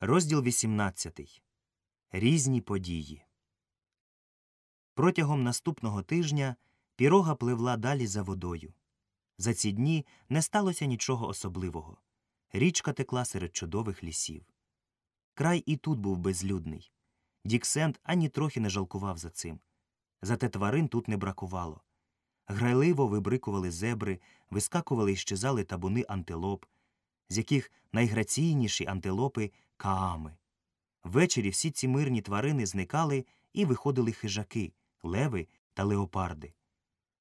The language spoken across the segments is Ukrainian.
Розділ 18. Різні події. Протягом наступного тижня пірога пливла далі за водою. За ці дні не сталося нічого особливого. Річка текла серед чудових лісів. Край і тут був безлюдний. Діксент ані трохи не жалкував за цим. Зате тварин тут не бракувало. Грайливо вибрикували зебри, вискакували і щезали табуни антилоп, з яких найграційніші антилопи каами. Ввечері всі ці мирні тварини зникали і виходили хижаки, леви та леопарди.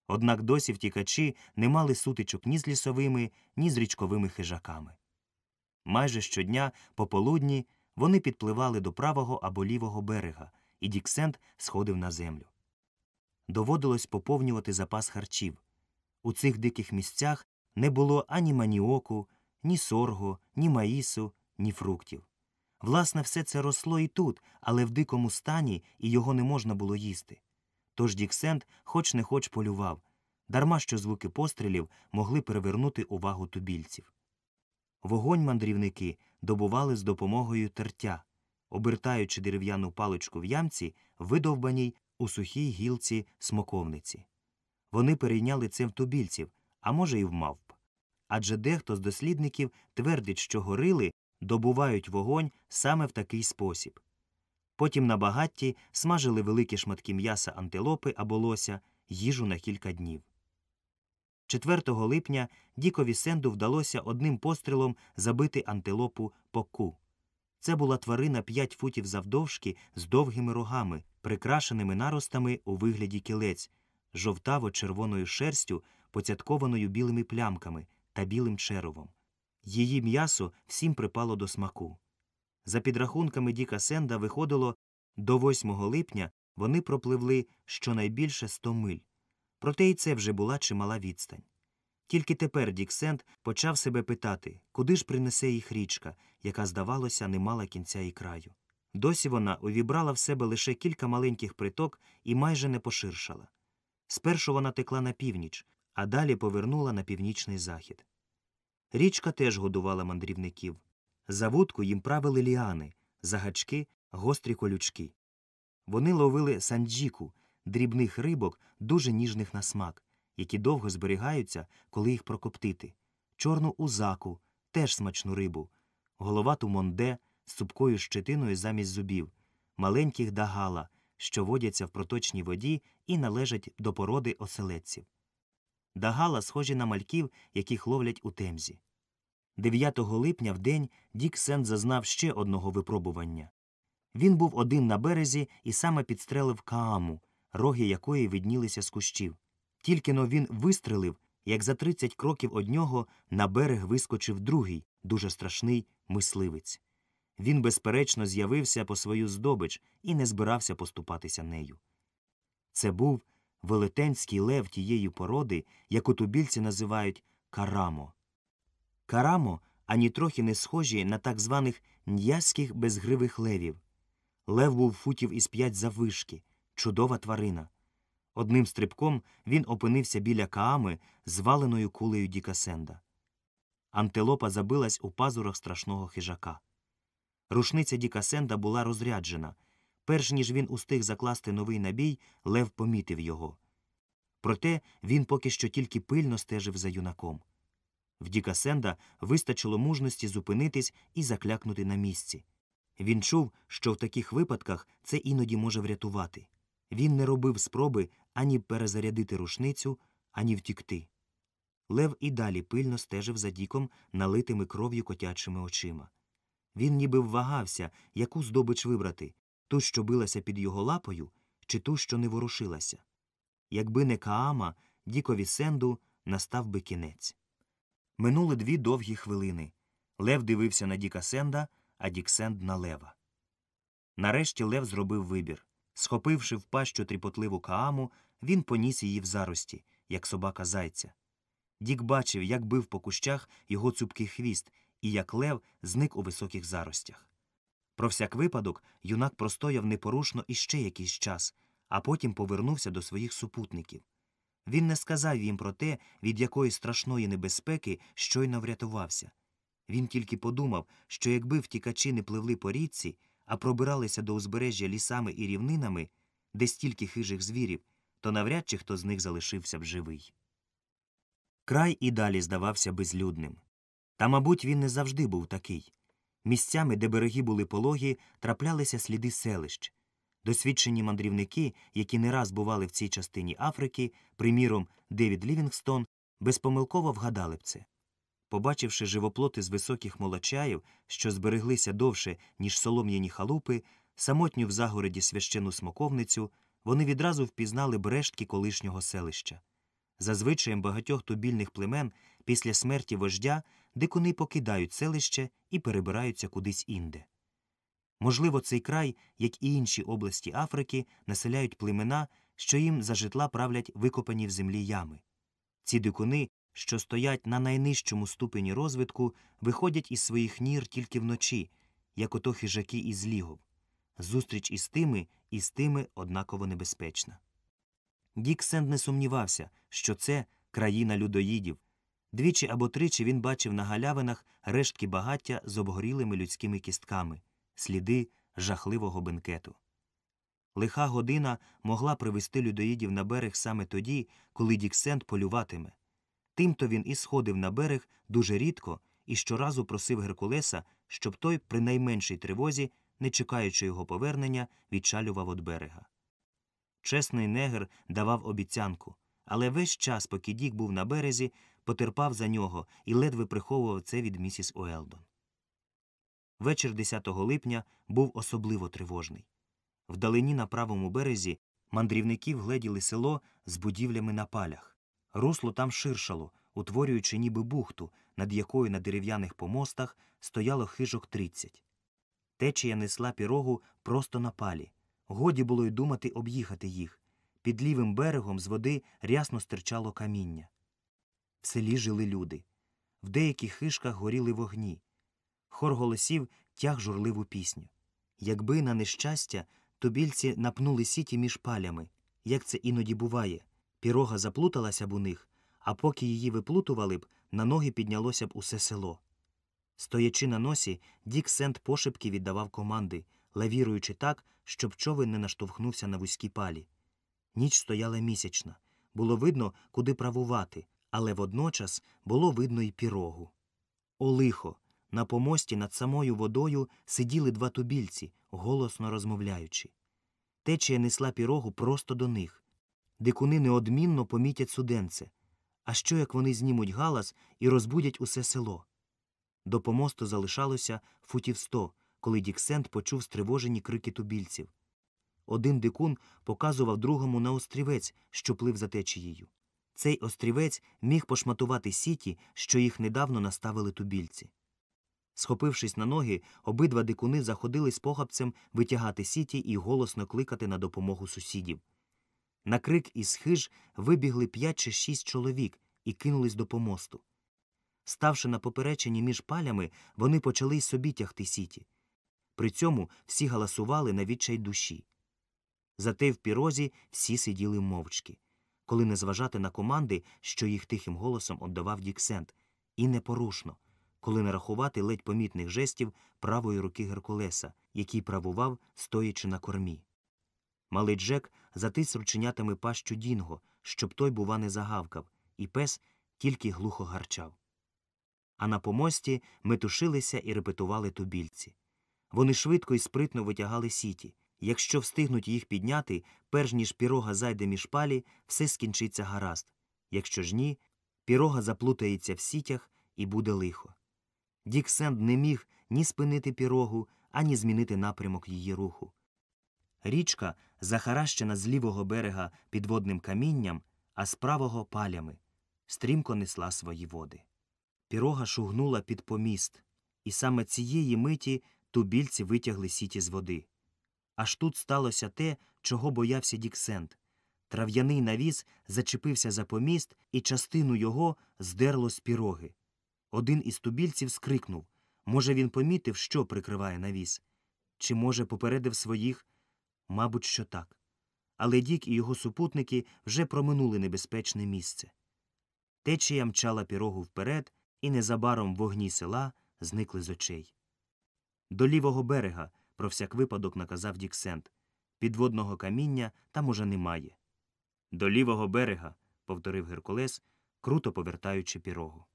Однак досі втікачі не мали сутичок ні з лісовими, ні з річковими хижаками. Майже щодня, пополудні, вони підпливали до правого або лівого берега, і Діксент сходив на землю. Доводилось поповнювати запас харчів. У цих диких місцях не було ані маніоку, ні сорго, ні маїсу, ні фруктів. Власне, все це росло і тут, але в дикому стані і його не можна було їсти. Тож Діксент хоч не хоч полював, дарма що звуки пострілів могли перевернути увагу тубільців. Вогонь мандрівники добували з допомогою тертя, обертаючи дерев'яну паличку в ямці, видовбаній у сухій гілці смоковниці. Вони перейняли це в тубільців, а може, і в мавп. Адже дехто з дослідників твердить, що горили добувають вогонь саме в такий спосіб. Потім на багатті смажили великі шматки м'яса антилопи або лося, їжу на кілька днів. 4 липня Дікові Сенду вдалося одним пострілом забити антилопу поку. Це була тварина 5 футів завдовжки з довгими рогами, прикрашеними наростами у вигляді кілець, жовтаво червоною шерстю, поцяткованою білими плямками та білим червом. Її м'ясо всім припало до смаку. За підрахунками Діка Сенда виходило, до 8 липня вони пропливли щонайбільше 100 миль. Проте і це вже була чимала відстань. Тільки тепер Дік Сенд почав себе питати, куди ж принесе їх річка, яка, здавалося, не мала кінця і краю. Досі вона увібрала в себе лише кілька маленьких приток і майже не поширшала. Спершу вона текла на північ, а далі повернула на північний захід. Річка теж годувала мандрівників. За вудку їм правили ліани, загачки, гострі колючки. Вони ловили санджіку, дрібних рибок, дуже ніжних на смак, які довго зберігаються, коли їх прокоптити, чорну узаку, теж смачну рибу, головату монде з супкою щетиною замість зубів, маленьких дагала, що водяться в проточній воді і належать до породи оселедців. Дагала схожі на мальків, яких ловлять у темзі. 9 липня в день Дік Сент зазнав ще одного випробування. Він був один на березі і саме підстрелив кааму, роги якої виднілися з кущів. Тільки но він вистрелив, як за 30 кроків од нього на берег вискочив другий, дуже страшний мисливець. Він, безперечно, з'явився по свою здобич і не збирався поступатися нею. Це був велетенський лев тієї породи, яку тубільці називають карамо. Карамо ані трохи не схожі на так званих ньяських безгривих левів. Лев був футів із п'ять заввишки, чудова тварина. Одним стрибком він опинився біля каами, зваленою кулею Дікасенда. Антилопа забилась у пазурах страшного хижака. Рушниця Дікасенда була розряджена, Перш ніж він устиг закласти новий набій, Лев помітив його. Проте він поки що тільки пильно стежив за юнаком. В Діка Сенда вистачило мужності зупинитись і заклякнути на місці. Він чув, що в таких випадках це іноді може врятувати. Він не робив спроби ані перезарядити рушницю, ані втікти. Лев і далі пильно стежив за Діком, налитими кров'ю котячими очима. Він ніби ввагався, яку здобич вибрати ту, що билася під його лапою, чи ту, що не ворушилася. Якби не Каама, Дікові Сенду настав би кінець. Минули дві довгі хвилини. Лев дивився на Діка Сенда, а Дік Сенд на лева. Нарешті Лев зробив вибір. Схопивши в пащу тріпотливу Кааму, він поніс її в зарості, як собака зайця. Дік бачив, як бив по кущах його цупкий хвіст і як лев зник у високих заростях. Про всяк випадок юнак простояв непорушно іще якийсь час, а потім повернувся до своїх супутників. Він не сказав їм про те, від якої страшної небезпеки щойно врятувався. Він тільки подумав, що якби втікачі не пливли по річці, а пробиралися до узбережжя лісами і рівнинами, де стільки хижих звірів, то навряд чи хто з них залишився б живий. Край і далі здавався безлюдним. Та, мабуть, він не завжди був такий. Місцями, де береги були пологі, траплялися сліди селищ. Досвідчені мандрівники, які не раз бували в цій частині Африки, приміром, Девід Лівінгстон, безпомилково вгадали б це. Побачивши живоплоти з високих молочаїв, що збереглися довше, ніж солом'яні халупи, самотню в загороді священну смоковницю, вони відразу впізнали брештки колишнього селища. За звичаєм багатьох тубільних племен Після смерті вождя дикуни покидають селище і перебираються кудись інде. Можливо, цей край, як і інші області Африки, населяють племена, що їм за житла правлять викопані в землі ями. Ці дикуни, що стоять на найнижчому ступені розвитку, виходять із своїх нір тільки вночі, як ото хижаки із лігов. Зустріч із тими і з тими однаково небезпечна. Дік Сенд не сумнівався, що це країна людоїдів, Двічі або тричі він бачив на галявинах рештки багаття з обгорілими людськими кістками, сліди жахливого бенкету. Лиха година могла привести людоїдів на берег саме тоді, коли Діксент полюватиме. Тимто він і сходив на берег дуже рідко і щоразу просив Геркулеса, щоб той, при найменшій тривозі, не чекаючи його повернення, відчалював від берега. Чесний негр давав обіцянку, але весь час, поки Дік був на березі, потерпав за нього і ледве приховував це від місіс Уелдон. Вечір 10 липня був особливо тривожний. Вдалині на правому березі мандрівників гледіли село з будівлями на палях. Русло там ширшало, утворюючи ніби бухту, над якою на дерев'яних помостах стояло хижок 30. Течія несла пірогу просто на палі. Годі було й думати об'їхати їх. Під лівим берегом з води рясно стирчало каміння. В селі жили люди. В деяких хишках горіли вогні. Хор голосів тяг журливу пісню. Якби на нещастя, тубільці напнули сіті між палями, як це іноді буває. Пірога заплуталася б у них, а поки її виплутували б, на ноги піднялося б усе село. Стоячи на носі, Дік Сент пошепки віддавав команди, лавіруючи так, щоб човен не наштовхнувся на вузькі палі. Ніч стояла місячна. Було видно, куди правувати але водночас було видно й пірогу. Олихо. На помості над самою водою сиділи два тубільці, голосно розмовляючи. Течія несла пірогу просто до них. Дикуни неодмінно помітять суденце. А що як вони знімуть галас і розбудять усе село? До помосту залишалося футів сто, коли Діксент почув стривожені крики тубільців. Один дикун показував другому на острівець, що плив за течією. Цей острівець міг пошматувати сіті, що їх недавно наставили тубільці. Схопившись на ноги, обидва дикуни заходились похапцем витягати сіті і голосно кликати на допомогу сусідів. На крик із хиж вибігли п'ять чи шість чоловік і кинулись до помосту. Ставши на попереченні між палями, вони почали й собі тягти сіті. При цьому всі галасували на відчай душі. Зате в пірозі всі сиділи мовчки коли не зважати на команди, що їх тихим голосом отдавав Дік Сент, і непорушно, коли не рахувати ледь помітних жестів правої руки Геркулеса, який правував, стоячи на кормі. Малий Джек затис рученятами пащу Дінго, щоб той, бува, не загавкав, і пес тільки глухо гарчав. А на помості ми тушилися і репетували тубільці. Вони швидко і спритно витягали сіті. Якщо встигнуть їх підняти, перш ніж пірога зайде між палі, все скінчиться гаразд. Якщо ж ні, пірога заплутається в сітях і буде лихо. Дік Сенд не міг ні спинити пірогу, ані змінити напрямок її руху. Річка захаращена з лівого берега підводним камінням, а з правого палями, стрімко несла свої води. Пірога шугнула під поміст, і саме цієї миті тубільці витягли сіті з води. Аж тут сталося те, чого боявся Діксент. Трав'яний навіс зачепився за поміст, і частину його здерло з піроги. Один із тубільців скрикнув може, він помітив, що прикриває навіс? Чи, може, попередив своїх? Мабуть, що так. Але Дік і його супутники вже проминули небезпечне місце. Течія мчала пірогу вперед, і незабаром вогні села зникли з очей. До лівого берега про всяк випадок наказав Діксент. Підводного каміння там уже немає. До лівого берега, повторив Геркулес, круто повертаючи пірогу.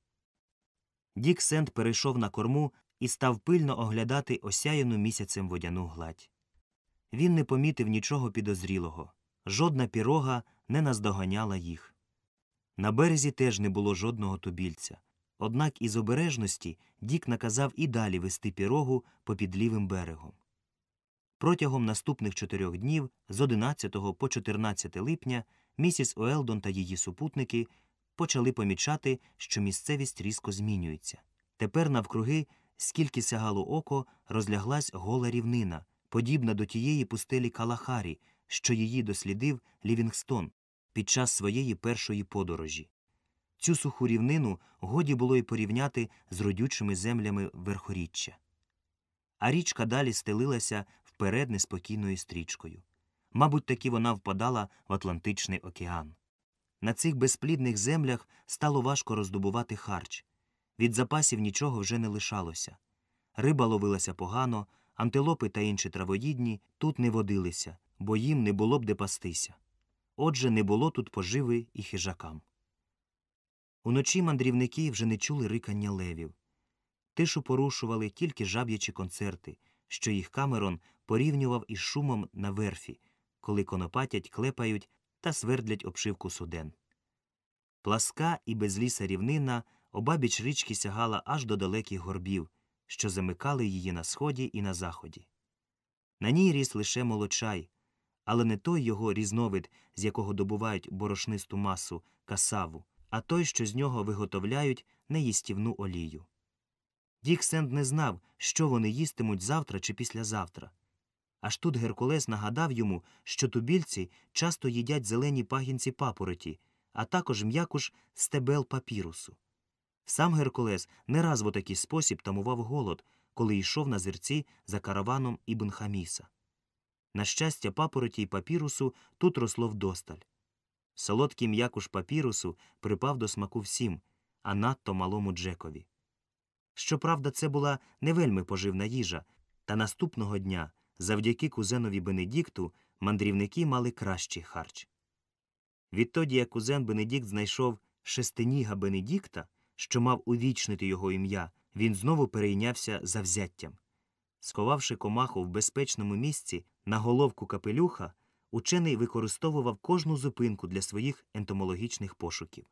Дік Сент перейшов на корму і став пильно оглядати осяяну місяцем водяну гладь. Він не помітив нічого підозрілого. Жодна пірога не наздоганяла їх. На березі теж не було жодного тубільця. Однак із обережності Дік наказав і далі вести пірогу попід лівим берегом. Протягом наступних чотирьох днів з 11 по 14 липня місіс Уелдон та її супутники почали помічати, що місцевість різко змінюється. Тепер навкруги, скільки сягало око, розляглась гола рівнина, подібна до тієї пустелі Калахарі, що її дослідив Лівінгстон під час своєї першої подорожі. Цю суху рівнину годі було й порівняти з родючими землями верхоріччя. А річка далі стелилася вперед неспокійною стрічкою. Мабуть, таки вона впадала в Атлантичний океан. На цих безплідних землях стало важко роздобувати харч. Від запасів нічого вже не лишалося. Риба ловилася погано, антилопи та інші травоїдні тут не водилися, бо їм не було б де пастися. Отже, не було тут поживи і хижакам. Уночі мандрівники вже не чули рикання левів. Тишу порушували тільки жаб'ячі концерти що їх Камерон порівнював із шумом на верфі, коли конопатять, клепають та свердлять обшивку суден. Пласка і безліса рівнина обабіч річки сягала аж до далеких горбів, що замикали її на сході і на заході. На ній ріс лише молочай, але не той його різновид, з якого добувають борошнисту масу, касаву, а той, що з нього виготовляють неїстівну олію. Дік Сенд не знав, що вони їстимуть завтра чи післязавтра. Аж тут Геркулес нагадав йому, що тубільці часто їдять зелені пагінці папороті, а також м'якуш стебел папірусу. Сам Геркулес не раз в такий спосіб тамував голод, коли йшов на зерці за караваном Ібн Хаміса. На щастя, папороті й папірусу тут росло вдосталь. Солодкий м'якуш папірусу припав до смаку всім, а надто малому Джекові. Щоправда, це була не вельми поживна їжа, та наступного дня, завдяки кузенові Бенедікту, мандрівники мали кращий харч. Відтоді як кузен Бенедікт знайшов шестиніга Бенедікта, що мав увічнити його ім'я, він знову перейнявся завзяттям. Сховавши комаху в безпечному місці на головку капелюха, учений використовував кожну зупинку для своїх ентомологічних пошуків.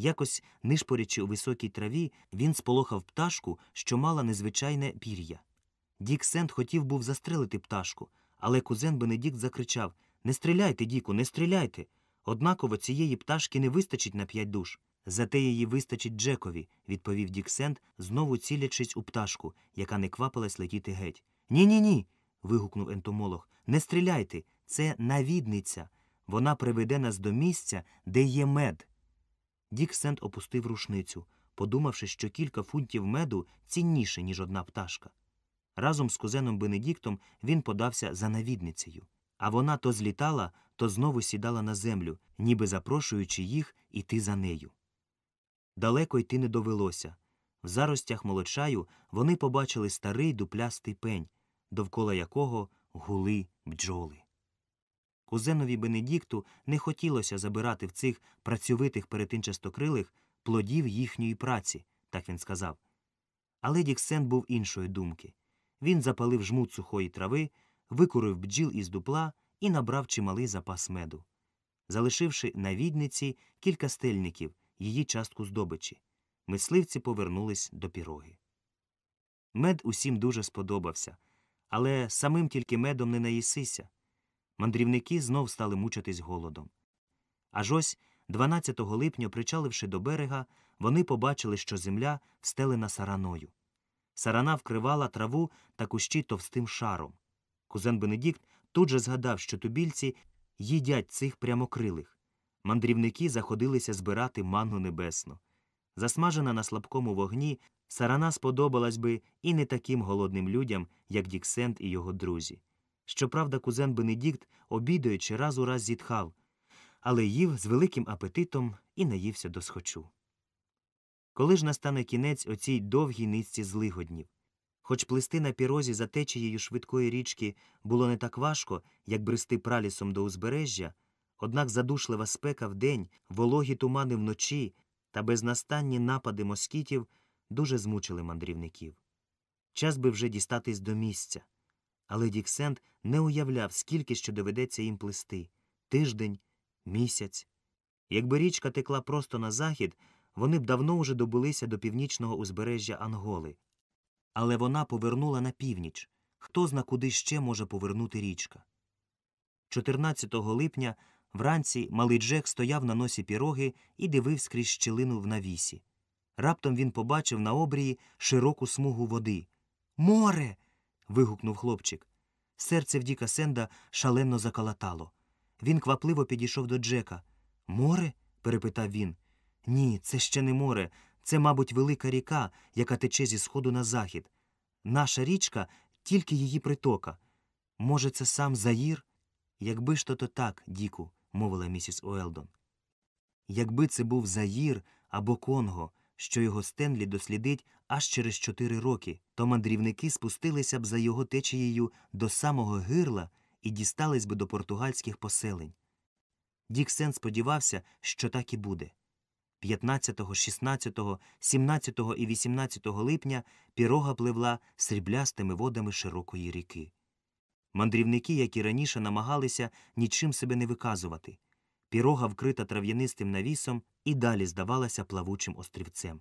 Якось, нишпорячи у високій траві, він сполохав пташку, що мала незвичайне пір'я. Дік Сент хотів був застрелити пташку, але кузен Бенедікт закричав Не стріляйте, Діку, не стріляйте. Однаково цієї пташки не вистачить на п'ять душ. Зате її вистачить Джекові, відповів Дік Сент, знову цілячись у пташку, яка не квапилась летіти геть. Ні, ні, ні. вигукнув ентомолог. Не стріляйте. Це навідниця. Вона приведе нас до місця, де є мед. Дік Сент опустив рушницю, подумавши, що кілька фунтів меду цінніше, ніж одна пташка. Разом з кузеном Бенедіктом він подався за навідницею, а вона то злітала, то знову сідала на землю, ніби запрошуючи їх іти за нею. Далеко йти не довелося. В заростях молочаю вони побачили старий дуплястий пень, довкола якого гули бджоли. Кузенові Бенедікту не хотілося забирати в цих працьовитих перетинчастокрилих плодів їхньої праці, так він сказав. Але Діксен був іншої думки. Він запалив жмут сухої трави, викурив бджіл із дупла і набрав чималий запас меду, залишивши на відниці кілька стельників, її частку здобичі. Мисливці повернулись до піроги. Мед усім дуже сподобався, але самим тільки медом не наїсися мандрівники знов стали мучитись голодом. Аж ось, 12 липня, причаливши до берега, вони побачили, що земля встелена сараною. Сарана вкривала траву та кущі товстим шаром. Кузен Бенедікт тут же згадав, що тубільці їдять цих прямокрилих. Мандрівники заходилися збирати манну небесну. Засмажена на слабкому вогні, сарана сподобалась би і не таким голодним людям, як Діксент і його друзі. Щоправда, кузен Бенедікт, обідаючи, раз у раз зітхав, але їв з великим апетитом і наївся до схочу. Коли ж настане кінець оцій довгій низці злигоднів? Хоч плисти на пірозі за течією швидкої річки було не так важко, як брести пралісом до узбережжя, однак задушлива спека вдень, вологі тумани вночі та безнастанні напади москітів дуже змучили мандрівників. Час би вже дістатись до місця але Діксент не уявляв, скільки ще доведеться їм плисти тиждень, місяць. Якби річка текла просто на захід, вони б давно уже добулися до північного узбережжя Анголи. Але вона повернула на північ хто зна куди ще може повернути річка. 14 липня вранці малий Джек стояв на носі піроги і дивив крізь щілину в навісі. Раптом він побачив на обрії широку смугу води. Море вигукнув хлопчик. Серце в Діка Сенда шалено заколотало. Він квапливо підійшов до Джека. Море? перепитав він. Ні, це ще не море. Це, мабуть, велика ріка, яка тече зі сходу на захід. Наша річка тільки її притока. Може, це сам Заїр? Якби ж то то так, Діку, мовила місіс Уелдон. Якби це був Заїр або Конго, що його Стенлі дослідить аж через чотири роки, то мандрівники спустилися б за його течією до самого гирла і дістались би до португальських поселень. Дік Сен сподівався, що так і буде. 15, 16, 17 і 18 липня пірога пливла сріблястими водами широкої ріки. Мандрівники, як і раніше, намагалися нічим себе не виказувати. Пірога, вкрита трав'янистим навісом, і далі здавалася плавучим острівцем.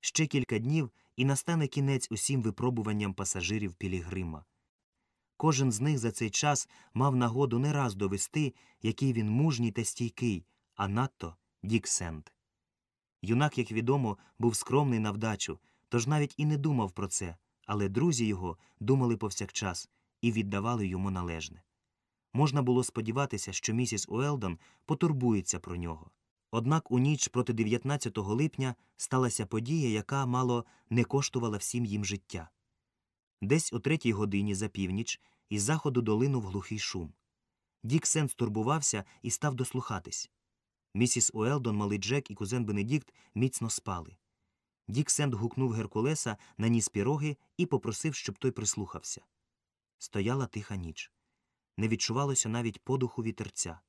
Ще кілька днів і настане кінець усім випробуванням пасажирів Пілігрима. Кожен з них за цей час мав нагоду не раз довести, який він мужній та стійкий, а надто Дік Сент. Юнак, як відомо, був скромний на вдачу, тож навіть і не думав про це, але друзі його думали повсякчас і віддавали йому належне. Можна було сподіватися, що місіс Уелдон потурбується про нього. Однак у ніч проти 19 липня сталася подія, яка мало не коштувала всім їм життя. Десь о третій годині за північ із заходу долинув глухий шум. Дік Сен стурбувався і став дослухатись. Місіс Уелдон, малий Джек і кузен Бенедікт міцно спали. Дік Сен гукнув Геркулеса на ніс піроги і попросив, щоб той прислухався. Стояла тиха ніч не відчувалося навіть подуху вітерця.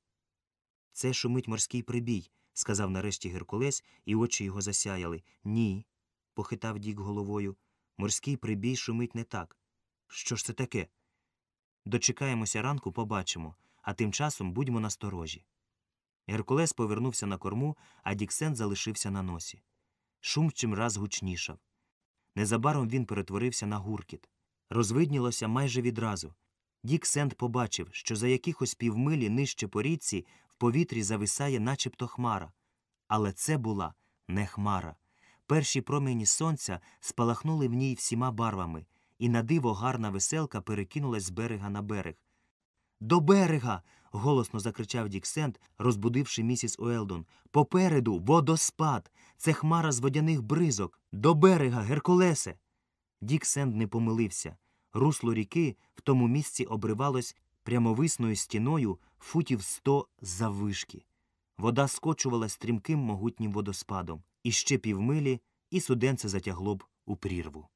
Це шумить морський прибій, сказав нарешті Геркулес, і очі його засяяли. Ні. похитав Дік головою. Морський прибій шумить не так. Що ж це таке? Дочекаємося ранку, побачимо, а тим часом будьмо насторожі. Геркулес повернувся на корму, а Діксен залишився на носі. Шум чим раз гучнішав. Незабаром він перетворився на гуркіт. Розвиднілося майже відразу, Дік Сент побачив, що за якихось півмилі нижче по річці в повітрі зависає начебто хмара. Але це була не хмара. Перші промені сонця спалахнули в ній всіма барвами, і на диво гарна веселка перекинулась з берега на берег. До берега. голосно закричав Дік Сент, розбудивши місіс Уелдон. Попереду водоспад. Це хмара з водяних бризок. До берега, Геркулесе. Дік Сент не помилився. Русло ріки в тому місці обривалось прямовисною стіною футів сто заввишки. Вода скочувала стрімким могутнім водоспадом, і ще півмилі, і суденце затягло б у прірву.